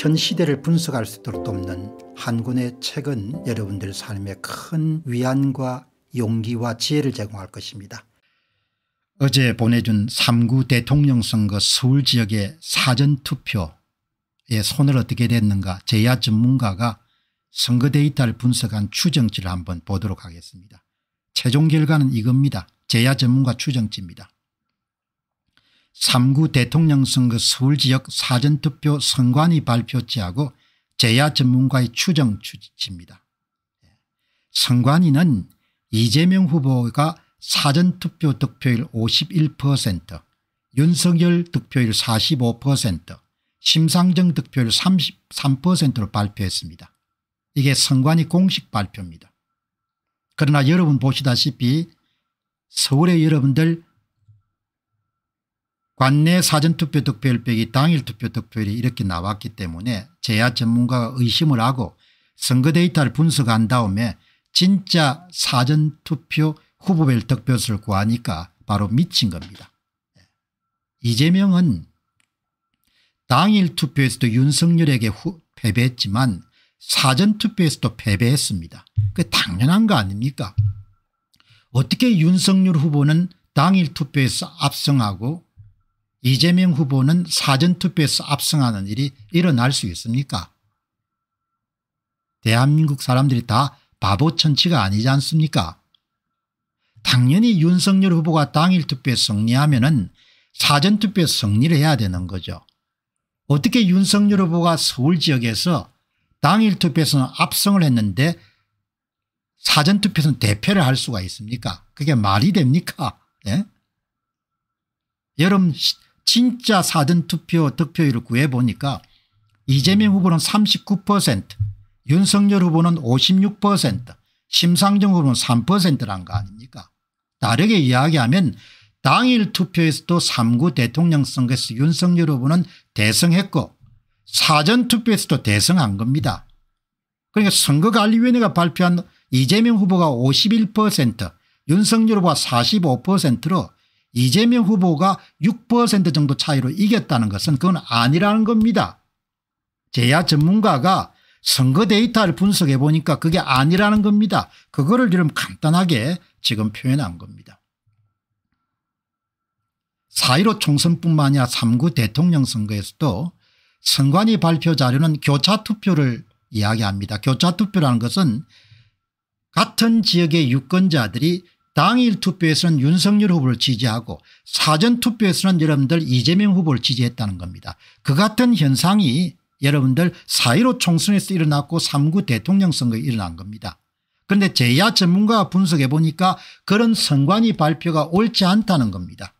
현 시대를 분석할 수 있도록 돕는 한군의 책은 여러분들 삶에 큰 위안과 용기와 지혜를 제공할 것입니다. 어제 보내준 3구 대통령 선거 서울 지역의 사전투표에 손을 어떻게 댔는가 제야 전문가가 선거 데이터를 분석한 추정치를 한번 보도록 하겠습니다. 최종 결과는 이겁니다. 제야 전문가 추정치입니다. 3구 대통령 선거 서울 지역 사전투표 선관위 발표지하고 제야 전문가의 추정 취지입니다. 선관위는 이재명 후보가 사전투표 득표율 51%, 윤석열 득표율 45%, 심상정 득표율 33%로 발표했습니다. 이게 선관위 공식 발표입니다. 그러나 여러분 보시다시피 서울의 여러분들 관내 사전투표 득표율백이 당일투표 득표율이 이렇게 나왔기 때문에 제야 전문가가 의심을 하고 선거 데이터를 분석한 다음에 진짜 사전투표 후보별 득표수를 구하니까 바로 미친 겁니다. 예. 이재명은 당일 투표에서도 윤석열에게 후, 패배했지만 사전투표에서도 패배했습니다. 그게 당연한 거 아닙니까 어떻게 윤석열 후보는 당일 투표에서 압승하고 이재명 후보는 사전투표에서 압승하는 일이 일어날 수 있습니까 대한민국 사람들이 다 바보천치가 아니지 않습니까 당연히 윤석열 후보가 당일 투표에 승리하면 사전투표에 승리를 해야 되는 거죠. 어떻게 윤석열 후보가 서울 지역에서 당일 투표에서는 압승을 했는데 사전투표에서는 대패를 할 수가 있습니까 그게 말이 됩니까 예? 여름 진짜 사전 투표 득표율을 구해보니까 이재명 후보는 39% 윤석열 후보는 56% 심상정 후보는 3%란 거 아닙니까 다르게 이야기하면 당일 투표에서도 3구 대통령 선거에서 윤석열 후보는 대승했고 사전투표에서도 대승한 겁니다. 그러니까 선거관리위원회가 발표한 이재명 후보가 51% 윤석열 후보가 45%로 이재명 후보가 6% 정도 차이로 이겼다는 것은 그건 아니라는 겁니다. 제야 전문가가 선거 데이터를 분석해 보니까 그게 아니라는 겁니다. 그거를 이름 간단하게 지금 표현한 겁니다. 4.15 총선뿐만 아니라 3구 대통령 선거에서도 선관위 발표 자료는 교차 투표를 이야기합니다. 교차 투표라는 것은 같은 지역의 유권자들이 당일 투표에서는 윤석열 후보를 지지하고 사전투표에서는 여러분들 이재명 후보를 지지했다는 겁니다. 그 같은 현상이 여러분들 4.15 총선에서 일어났고 3구 대통령 선거에 일어난 겁니다. 그런데 제야 전문가가 분석해 보니까 그런 선관위 발표가 옳지 않다는 겁니다.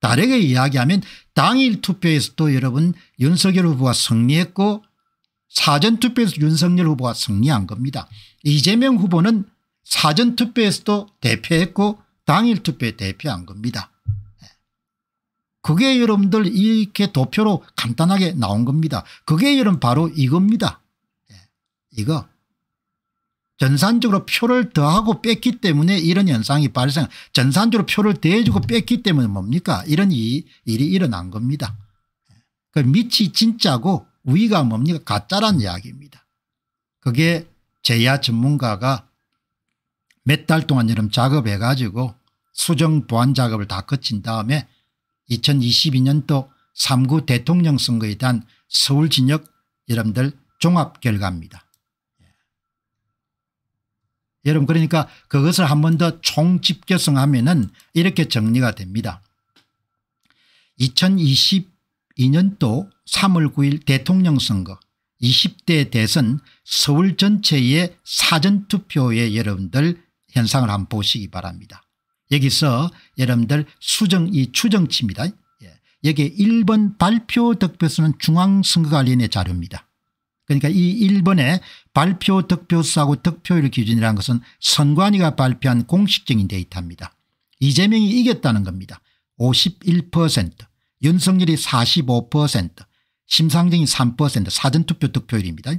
다르게 이야기하면 당일 투표에서도 여러분 윤석열 후보가 승리했고 사전투표에서 윤석열 후보가 승리한 겁니다. 이재명 후보는 사전투표에서도 대표했고 당일투표에 대표한 겁니다. 예. 그게 여러분들 이렇게 도표로 간단하게 나온 겁니다. 그게 여러분 바로 이겁니다. 예. 이거. 전산적으로 표를 더하고 뺐기 때문에 이런 현상이 발생 전산적으로 표를 대주고 뺐기 때문에 뭡니까 이런 일이 일어난 겁니다. 예. 그 밑이 진짜고 위가 뭡니까 가짜란 이야기입니다. 그게 제야 전문가가 몇달 동안 여름 작업해 가지고 수정 보완 작업을 다 거친 다음에 2022년도 3구 대통령 선거에 대한 서울 진역 여러분들 종합 결과입니다. 예. 여러분 그러니까 그것을 한 번 더 총집결성하면은 이렇게 정리가 됩니다. 2022년도 3월 9일 대통령 선거 20대 대선 서울 전체의 사전투표에 여러분들 현상을 한번 보시기 바랍니다. 여기서 여러분들 수정 이 추정치입니다. 예. 여기에 1번 발표 득표수는 중앙선거관리위원회 자료입니다. 그러니까 이 1번에 발표 득표수하고 득표율 기준이라는 것은 선관위가 발표한 공식적인 데이터입니다. 이재명이 이겼다는 겁니다. 51% 윤석열이 45% 심상정이 3% 사전투표 득표율입니다.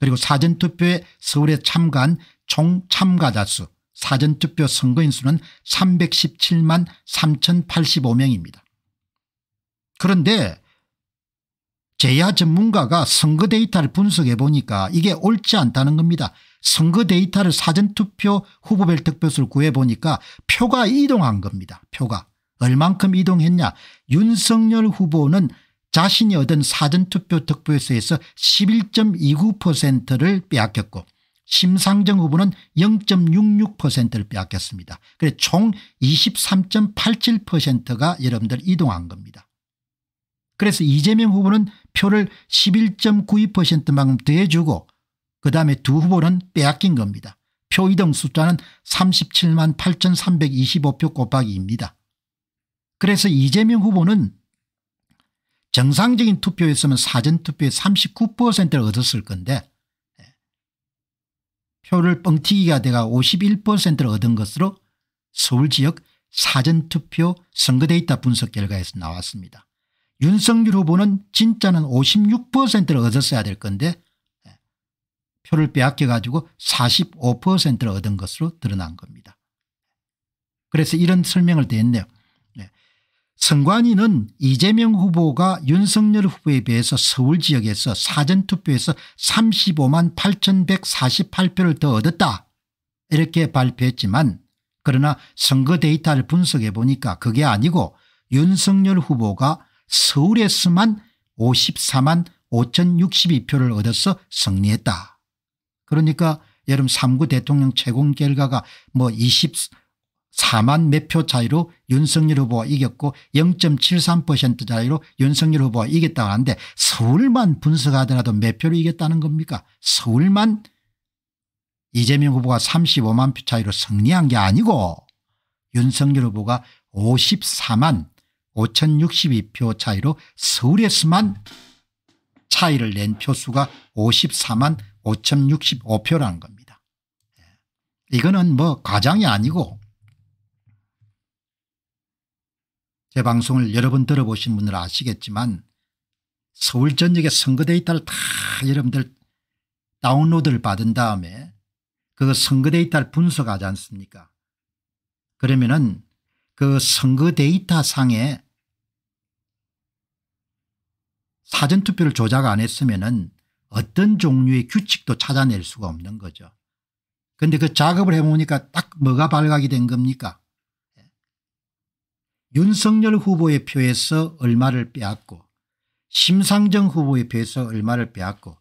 그리고 사전투표에 서울에 참가한 총 참가자 수 사전투표 선거인 수는 317만 3085명입니다. 그런데 제야 전문가가 선거 데이터를 분석해 보니까 이게 옳지 않다는 겁니다. 선거 데이터를 사전투표 후보별 득표수를 구해보니까 표가 이동한 겁니다. 표가. 얼만큼 이동했냐. 윤석열 후보는 자신이 얻은 사전투표 득표수에서 11.29%를 빼앗겼고 심상정 후보는 0.66%를 빼앗겼습니다. 그래서 총 23.87%가 여러분들 이동한 겁니다. 그래서 이재명 후보는 표를 11.92%만큼 더해주고 그 다음에 두 후보는 빼앗긴 겁니다. 표 이동 숫자는 37만 8325표 곱하기입니다. 그래서 이재명 후보는 정상적인 투표였으면 사전투표의 39%를 얻었을 건데 표를 뻥튀기가 돼가 51%를 얻은 것으로 서울 지역 사전투표 선거데이터 분석 결과에서 나왔습니다. 윤석열 후보는 진짜는 56%를 얻었어야 될 건데 예, 표를 빼앗겨 가지고 45%를 얻은 것으로 드러난 겁니다. 그래서 이런 설명을 드렸네요. 선관위는 이재명 후보가 윤석열 후보에 비해서 서울 지역에서 사전투표에서 35만 8148표를 더 얻었다 이렇게 발표했지만 그러나 선거 데이터를 분석해 보니까 그게 아니고 윤석열 후보가 서울에서만 54만 5062표를 얻어서 승리했다. 그러니까 여름 3구 대통령 최종 결과가 뭐 20, 4만 몇 표 차이로 윤석열 후보가 이겼고 0.73% 차이로 윤석열 후보가 이겼다고 하는데 서울만 분석하더라도 몇 표로 이겼다는 겁니까 서울만 이재명 후보가 35만 표 차이로 승리한 게 아니고 윤석열 후보가 54만 5062표 차이로 서울에서만 차이를 낸 표수가 54만 5065표라는 겁니다. 예. 이거는 뭐 과장이 아니고 제 방송을 여러 번 들어보신 분들 아시겠지만 서울 전역의 선거 데이터를 다 여러분들 다운로드를 받은 다음에 그 선거 데이터를 분석하지 않습니까 그러면은 그 선거 데이터 상에 사전투표를 조작 안 했으면은 어떤 종류의 규칙도 찾아낼 수가 없는 거죠. 그런데 그 작업을 해보니까 딱 뭐가 발각이 된 겁니까 윤석열 후보의 표에서 얼마를 빼앗고 심상정 후보의 표에서 얼마를 빼앗고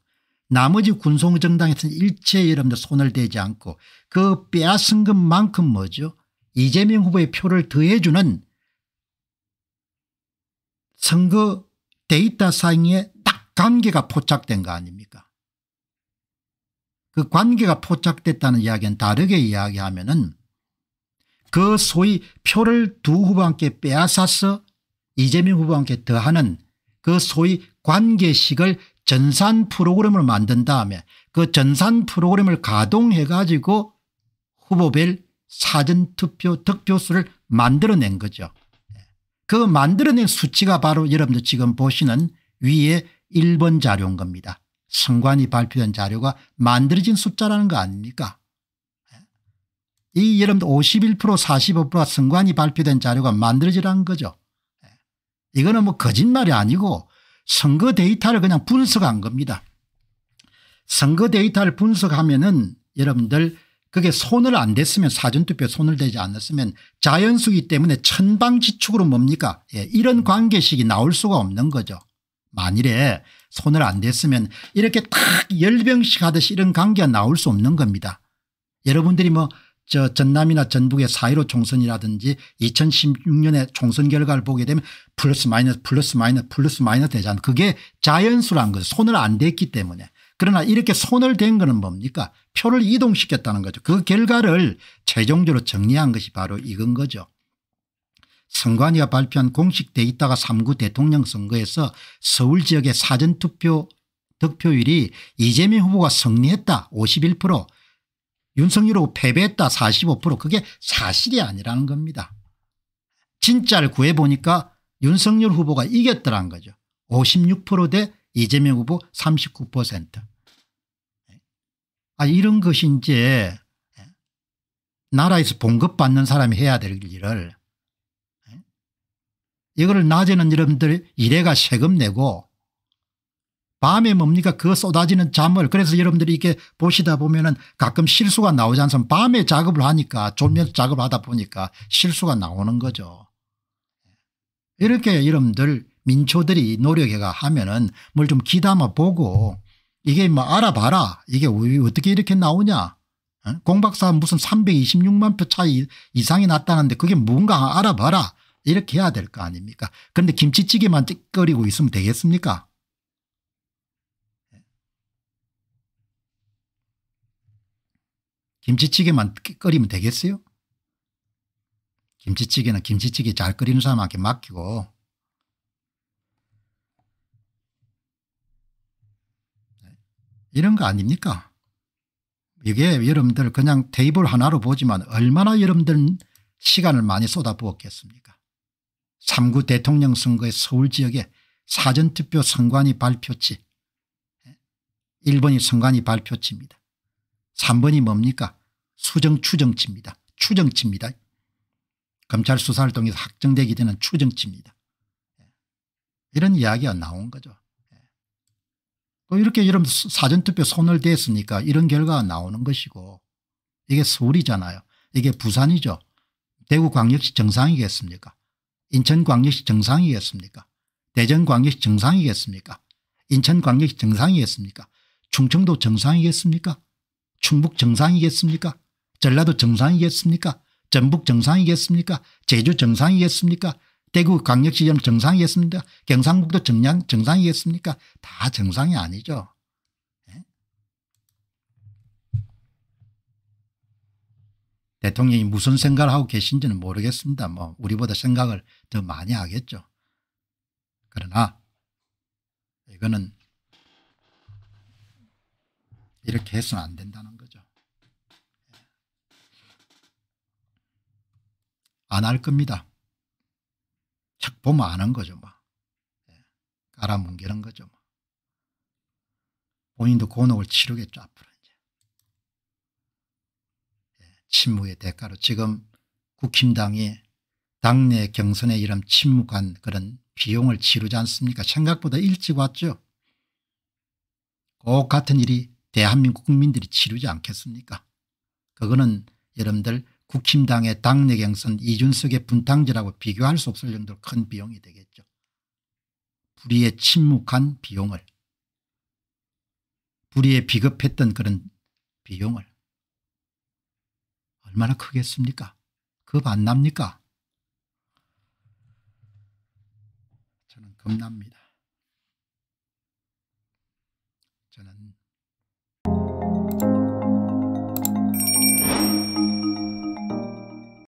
나머지 군송정당에서는 일체 여러분들 손을 대지 않고 그 빼앗은 것만큼 뭐죠 이재명 후보의 표를 더해주는 선거 데이터 사이에 딱 관계가 포착된 거 아닙니까 그 관계가 포착됐다는 이야기는 다르게 이야기하면 은그 소위 표를 두 후보한테 빼앗아서 이재명 후보한테 더하는 그 소위 관계식을 전산 프로그램을 만든 다음에 그 전산 프로그램을 가동해 가지고 후보별 사전투표 득표수를 만들어낸 거죠. 그 만들어낸 수치가 바로 여러분들 지금 보시는 위에 1번 자료인 겁니다. 선관위 발표된 자료가 만들어진 숫자라는 거 아닙니까 이 여러분들 51% 45%가 선관위 발표된 자료가 만들어지라는 거죠. 예. 이거는 뭐 거짓말이 아니고 선거 데이터를 그냥 분석한 겁니다. 선거 데이터를 분석하면은 여러분들 그게 손을 안 댔으면 사전투표 손을 대지 않았으면 자연수기 때문에 천방지축으로 뭡니까 예, 이런 관계식이 나올 수가 없는 거죠. 만일에 손을 안 댔으면 이렇게 탁 열병식 하듯이 이런 관계가 나올 수 없는 겁니다. 여러분들이 뭐저 전남이나 전북의 4.15 총선이라든지 2016년의 총선 결과를 보게 되면 플러스 마이너스 플러스 마이너스 플러스 마이너스 되잖아. 그게 자연수란 거죠. 손을 안 댔기 때문에. 그러나 이렇게 손을 댄 거는 뭡니까 표를 이동시켰다는 거죠. 그 결과를 최종적으로 정리한 것이 바로 이건 거죠. 선관위가 발표한 공식 데이터가 3구 대통령 선거에서 서울 지역의 사전투표 득표율이 이재명 후보가 승리했다 51% 윤석열하고 패배했다 45% 그게 사실이 아니라는 겁니다. 진짜를 구해보니까 윤석열 후보가 이겼더란 거죠. 56%대 이재명 후보 39%. 아 이런 것이 이제 나라에서 봉급받는 사람이 해야 될 일을 이거를 낮에는 여러분들 이래가 세금 내고 밤에 뭡니까 그 쏟아지는 잠을 그래서 여러분들이 이렇게 보시다 보면은 가끔 실수가 나오지 않습니까 밤에 작업을 하니까 졸면서 작업을 하다 보니까 실수가 나오는 거죠. 이렇게 여러분들 민초들이 노력해가 하면은 뭘 좀 기담아 보고 이게 뭐 알아봐라 이게 어떻게 이렇게 나오냐 어? 공박사 무슨 326만 표 차이 이상이 났다는데 그게 뭔가 알아봐라 이렇게 해야 될 거 아닙니까 그런데 김치찌개만 찌끓리고 있으면 되겠습니까 김치찌개만 끓이면 되겠어요? 김치찌개는 김치찌개 잘 끓이는 사람한테 맡기고 이런 거 아닙니까? 이게 여러분들 그냥 테이블 하나로 보지만 얼마나 여러분들 시간을 많이 쏟아부었겠습니까? 3구 대통령 선거의 서울 지역에 사전투표 선관위 발표치 예? 일본이 선관위 발표치입니다. 3번이 뭡니까 수정 추정치입니다. 추정치입니다. 검찰 수사를 통해서 확정되게 되는 추정치입니다. 예. 이런 이야기가 나온 거죠. 예. 또 이렇게 여러분 사전투표 손을 댔으니까 이런 결과가 나오는 것이고 이게 서울이잖아요. 이게 부산이죠. 대구광역시 정상이겠습니까 인천광역시 정상이겠습니까 대전광역시 정상이겠습니까 인천광역시 정상이겠습니까 충청도 정상이겠습니까 충북 정상이겠습니까? 전라도 정상이겠습니까? 전북 정상이겠습니까? 제주 정상이겠습니까? 대구 광역시점 정상이겠습니까? 경상북도 정량 정상이겠습니까? 다 정상이 아니죠. 네? 대통령이 무슨 생각을 하고 계신지는 모르겠습니다. 뭐 우리보다 생각을 더 많이 하겠죠. 그러나 이거는 이렇게 해서는 안 된다는 거죠. 예. 안할 겁니다. 착 보면 아는 거죠. 뭐. 예. 깔아뭉개는 거죠. 뭐. 본인도 곤혹을 치르겠죠. 앞으로 이제. 예. 침묵의 대가로 지금 국힘당이 당내 경선에 이름 침묵한 그런 비용을 치르지 않습니까? 생각보다 일찍 왔죠. 꼭 같은 일이 대한민국 국민들이 치르지 않겠습니까 그거는 여러분들 국힘당의 당내 경선 이준석의 분탕제라고 비교할 수 없을 정도로 큰 비용이 되겠죠. 불의에 침묵한 비용을 불의에 비겁했던 그런 비용을 얼마나 크겠습니까 그 반납니까 저는 겁납니다. 저는